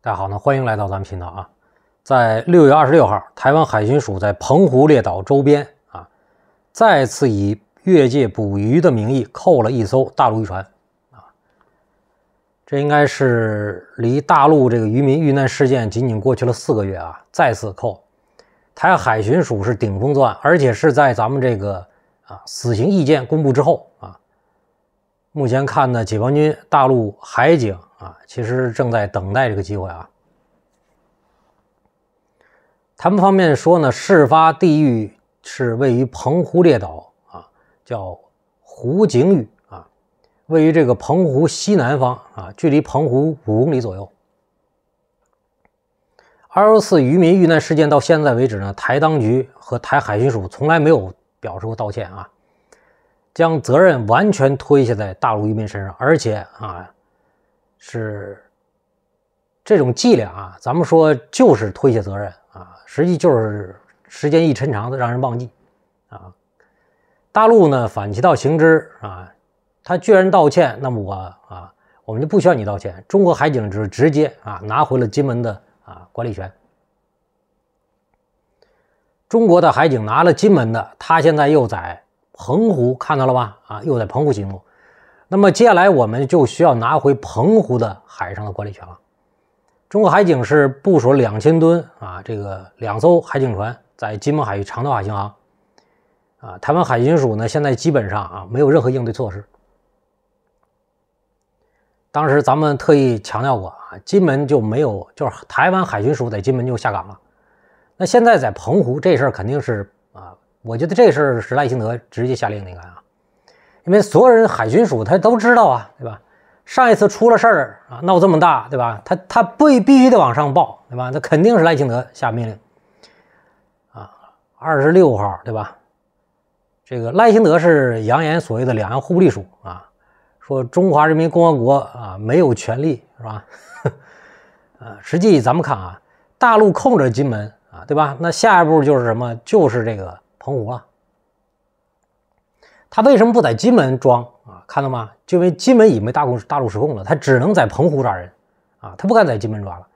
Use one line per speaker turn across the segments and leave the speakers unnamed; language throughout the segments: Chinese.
大家好，呢欢迎来到咱们频道啊！在六月二十六号，台湾海巡署在澎湖列岛周边啊，再次以越界捕鱼的名义扣了一艘大陆渔船啊。这应该是离大陆这个渔民遇难事件仅仅过去了四个月啊，再次扣。台海巡署是顶风作案，而且是在咱们这个啊死刑意见公布之后啊。目前看呢，解放军大陆海警。啊，其实正在等待这个机会啊。他们方面说呢，事发地域是位于澎湖列岛啊，叫湖景屿啊，位于这个澎湖西南方啊，距离澎湖五公里左右。二十四渔民遇难事件到现在为止呢，台当局和台海巡署从来没有表示过道歉啊，将责任完全推卸在大陆渔民身上，而且啊。是这种伎俩啊，咱们说就是推卸责任啊，实际就是时间一抻长的让人忘记啊。大陆呢反其道行之啊，他居然道歉，那么我啊，我们就不需要你道歉。中国海警是直接啊拿回了金门的啊管理权，中国的海警拿了金门的，他现在又在澎湖看到了吧？啊，又在澎湖行动。那么接下来我们就需要拿回澎湖的海上的管理权了。中国海警是部署两千吨啊，这个两艘海警船在金门海域长态海巡航啊。台湾海巡署呢，现在基本上啊没有任何应对措施。当时咱们特意强调过啊，金门就没有，就是台湾海巡署在金门就下岗了。那现在在澎湖这事儿肯定是啊，我觉得这事儿是赖清德直接下令那个啊。因为所有人海军署他都知道啊，对吧？上一次出了事儿啊，闹这么大，对吧？他他不必须得往上报，对吧？那肯定是赖清德下命令啊，二十六号，对吧？这个赖清德是扬言所谓的两岸互不隶属啊，说中华人民共和国啊没有权利，是吧？呃，实际咱们看啊，大陆控制金门啊，对吧？那下一步就是什么？就是这个澎湖啊。他为什么不在金门装啊？看到吗？就因为金门已经被大陆大陆失控了，他只能在澎湖抓人啊，他不敢在金门抓了。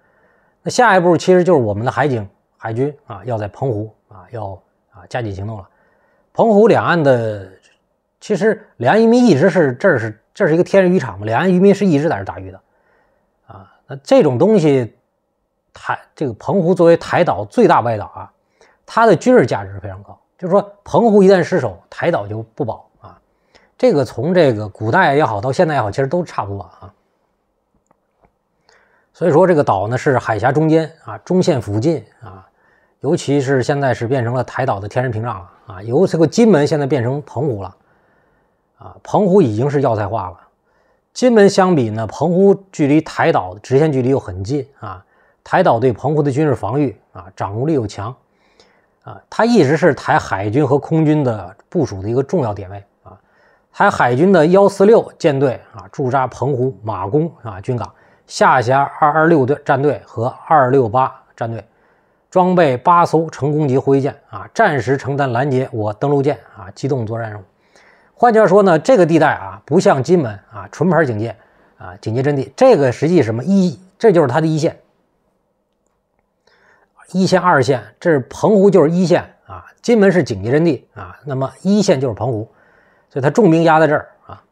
那下一步其实就是我们的海警、海军啊，要在澎湖啊，要啊加紧行动了。澎湖两岸的其实，两岸渔民一直是这儿是这是一个天然渔场嘛，两岸渔民是一直在这打鱼的啊。那这种东西，台这个澎湖作为台岛最大外岛啊，它的军事价值是非常高。就是说，澎湖一旦失守，台岛就不保啊！这个从这个古代也好，到现在也好，其实都差不多啊。所以说，这个岛呢是海峡中间啊，中线附近啊，尤其是现在是变成了台岛的天然屏障了啊。由这个金门现在变成澎湖了啊，澎湖已经是要塞化了。金门相比呢，澎湖距离台岛直线距离又很近啊，台岛对澎湖的军事防御啊，掌握力又强。啊，它一直是台海军和空军的部署的一个重要点位啊。台海军的幺四六舰队啊驻扎澎湖马公啊军港，下辖二二六队战队和二六八战队，装备八艘成功级护卫舰啊，暂时承担拦截我登陆舰啊机动作战任务。换句话说呢，这个地带啊不像金门啊纯牌警戒啊警戒阵地，这个实际什么一这就是它的一线。一线、二线，这是澎湖就是一线啊，金门是警戒阵地啊。那么一线就是澎湖，所以它重兵压在这儿啊。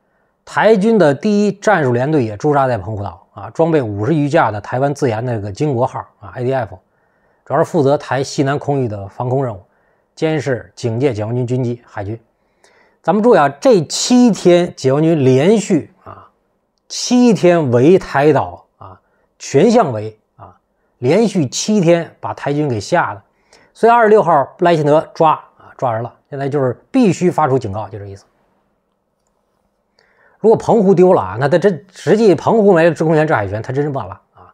台军的第一战术联队也驻扎在澎湖岛啊，装备五十余架的台湾自研的这个“金国号”啊 i d f 主要是负责台西南空域的防空任务，监视、警戒解放军军机、海军。咱们注意啊，这七天解放军连续啊，七天围台岛啊，全向围。连续七天把台军给吓的，所以二十六号布莱希德抓啊抓人了，现在就是必须发出警告，就这意思。如果澎湖丢了啊，那他这实际澎湖没了制空权制海权，他真是完了啊。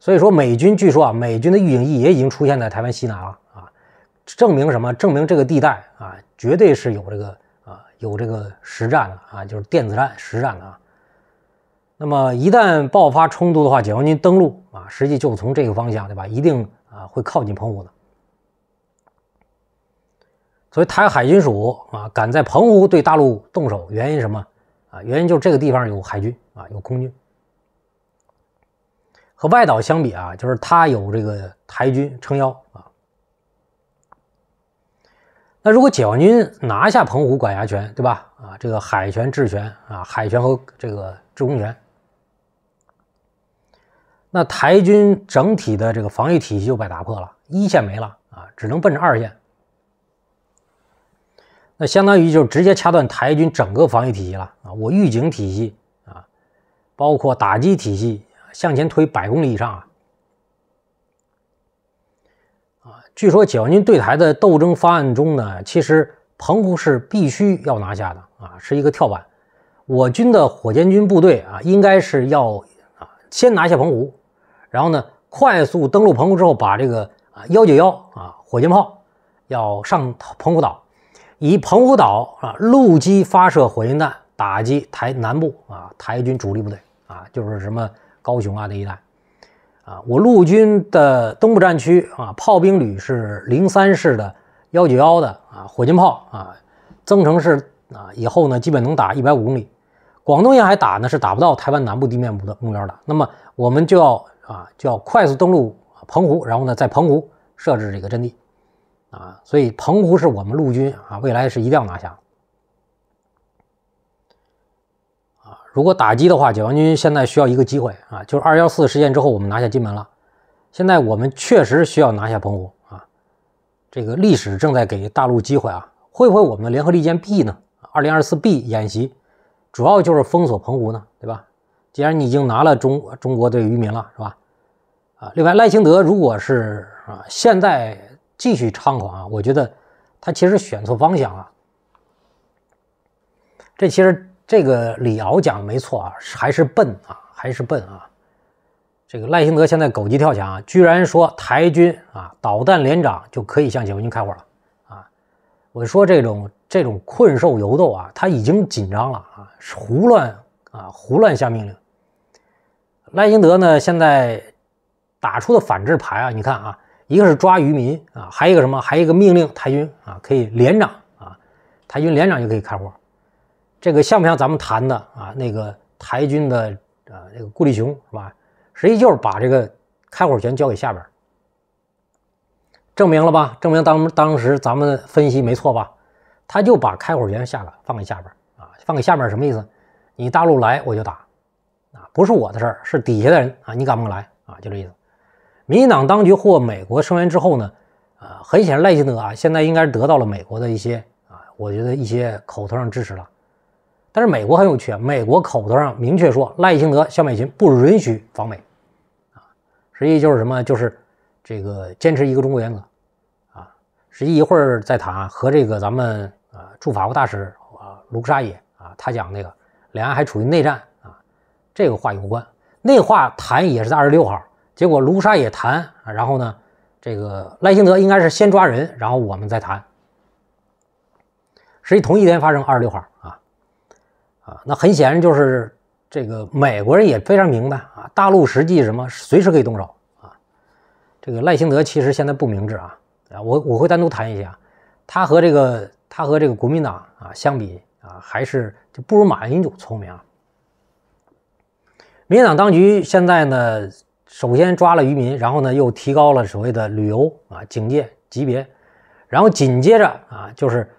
所以说美军据说啊，美军的预警机也已经出现在台湾西南了啊，证明什么？证明这个地带啊，绝对是有这个啊有这个实战的啊，就是电子战实战的啊。那么一旦爆发冲突的话，解放军登陆啊，实际就从这个方向，对吧？一定啊会靠近澎湖的。所以台海军署啊，敢在澎湖对大陆动手，原因什么啊？原因就是这个地方有海军啊，有空军。和外岛相比啊，就是它有这个台军撑腰啊。那如果解放军拿下澎湖管辖权，对吧？啊，这个海权、制权啊，海权和这个制空权。那台军整体的这个防御体系就被打破了，一线没了啊，只能奔着二线。那相当于就直接掐断台军整个防御体系了啊！我预警体系啊，包括打击体系，向前推百公里以上啊！啊，据说解放军对台的斗争方案中呢，其实澎湖是必须要拿下的啊，是一个跳板。我军的火箭军部队啊，应该是要啊，先拿下澎湖。然后呢，快速登陆澎湖之后，把这个啊幺九幺啊火箭炮要上澎湖岛，以澎湖岛啊陆基发射火箭弹打击台南部啊台军主力部队啊，就是什么高雄啊那一带啊。我陆军的东部战区啊炮兵旅是零三式的幺九幺的啊火箭炮啊，增程式啊以后呢基本能打一百五公里，广东沿海打呢是打不到台湾南部地面部的目标的。那么我们就要。啊，就要快速登陆澎湖，然后呢，在澎湖设置这个阵地，啊，所以澎湖是我们陆军啊，未来是一定要拿下。啊，如果打击的话，解放军现在需要一个机会啊，就是二幺四事件之后，我们拿下金门了，现在我们确实需要拿下澎湖啊，这个历史正在给大陆机会啊，会不会我们联合利剑 B 呢？二零二四 B 演习主要就是封锁澎湖呢？既然你已经拿了中中国对渔民了，是吧？啊，另外赖清德如果是啊，现在继续猖狂啊，我觉得他其实选错方向了。这其实这个李敖讲的没错啊，还是笨啊，还是笨啊。这个赖清德现在狗急跳墙啊，居然说台军啊导弹连长就可以向解放军开火了啊！我说这种这种困兽犹斗啊，他已经紧张了啊，胡乱。啊，胡乱下命令。赖清德呢，现在打出的反制牌啊，你看啊，一个是抓渔民啊，还有一个什么？还一个命令台军啊，可以连长啊，台军连长就可以开火。这个像不像咱们谈的啊？那个台军的啊，那个顾立雄是吧？实际就是把这个开火权交给下边，证明了吧？证明当当时咱们分析没错吧？他就把开火权下了，放给下边啊，放给下边什么意思？你大陆来我就打，啊，不是我的事儿，是底下的人啊，你敢不敢来啊？就这意思。民进党当局获美国声援之后呢，啊，很显然赖清德啊，现在应该得到了美国的一些啊，我觉得一些口头上支持了。但是美国很有啊，美国口头上明确说赖清德、肖美琴不允许访美，啊，实际就是什么，就是这个坚持一个中国原则，啊，实际一会儿再谈和这个咱们啊驻法国大使啊卢克沙也啊，他讲那个。两岸还处于内战啊，这个话有关。内话谈也是在二十六号，结果卢沙也谈。然后呢，这个赖清德应该是先抓人，然后我们再谈。实际同一天发生二十六号啊，啊，那很显然就是这个美国人也非常明白啊，大陆实际什么随时可以动手啊。这个赖清德其实现在不明智啊，啊，我我会单独谈一下他和这个他和这个国民党啊相比。啊，还是就不如马英九聪明啊！民进党当局现在呢，首先抓了渔民，然后呢又提高了所谓的旅游啊警戒级别，然后紧接着啊，就是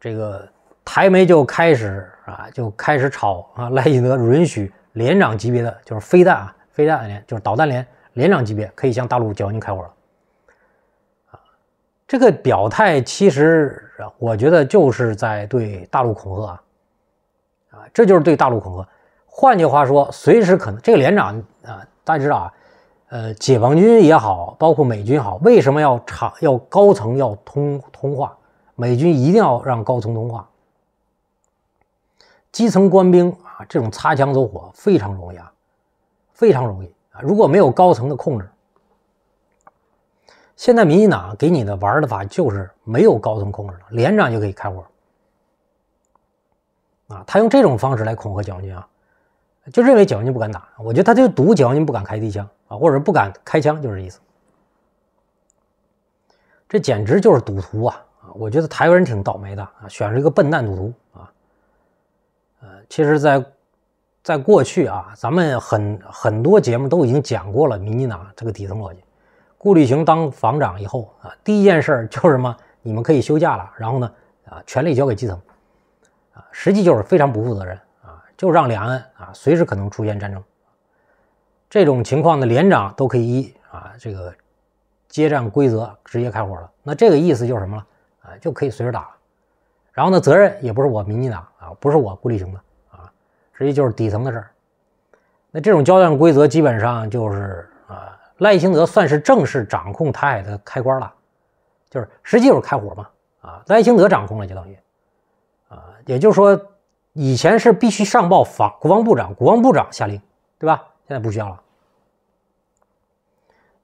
这个台媒就开始啊，就开始炒啊，赖清德允许连长级别的就是飞弹啊，飞弹连就是导弹连连长级别可以向大陆解放军开火了。这个表态其实，我觉得就是在对大陆恐吓啊，啊，这就是对大陆恐吓。换句话说，随时可能这个连长啊，大家知道啊，呃，解放军也好，包括美军好，为什么要长要高层要通通话？美军一定要让高层通话，基层官兵啊，这种擦枪走火非常容易啊，非常容易啊，如果没有高层的控制。现在民进党给你的玩的法就是没有高层控制了，连长就可以开火啊！他用这种方式来恐吓解放军啊，就认为解放军不敢打。我觉得他就赌解放军不敢开第一枪啊，或者不敢开枪，就是这意思。这简直就是赌徒啊！啊，我觉得台湾人挺倒霉的啊，选了一个笨蛋赌徒啊。呃，其实，在在过去啊，咱们很很多节目都已经讲过了民进党这个底层逻辑。顾立雄当防长以后啊，第一件事儿就是什么？你们可以休假了。然后呢，啊，权力交给基层，啊，实际就是非常不负责任啊，就让两岸啊随时可能出现战争。这种情况的连长都可以依啊这个接战规则直接开火了。那这个意思就是什么了？啊，就可以随时打。了。然后呢，责任也不是我民进党啊，不是我顾立雄的啊，实际就是底层的事儿。那这种交战规则基本上就是啊。赖清德算是正式掌控台海的开关了，就是实际就是开火嘛，啊，赖清德掌控了就等于，啊，也就是说以前是必须上报防国防部长，国防部长下令，对吧？现在不需要了，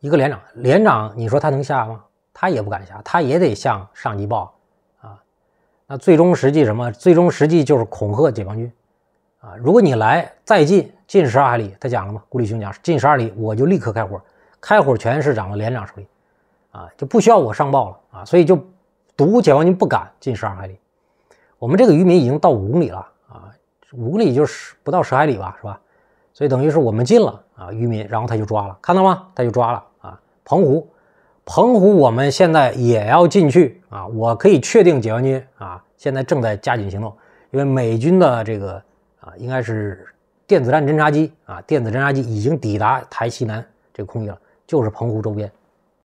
一个连长，连长你说他能下吗？他也不敢下，他也得向上级报啊，那最终实际什么？最终实际就是恐吓解放军，啊，如果你来再进进十二海里，他讲了吗？顾立雄讲进十二里我就立刻开火。开火全是掌握连长手里，啊就不需要我上报了啊，所以就堵解放军不敢进十二海里。我们这个渔民已经到五公里了啊，五公里就是不到十海里吧，是吧？所以等于是我们进了啊，渔民，然后他就抓了，看到吗？他就抓了啊。澎湖，澎湖我们现在也要进去啊，我可以确定解放军啊现在正在加紧行动，因为美军的这个啊应该是电子战侦察机啊，电子侦察机已经抵达台西南这个空域了。就是澎湖周边。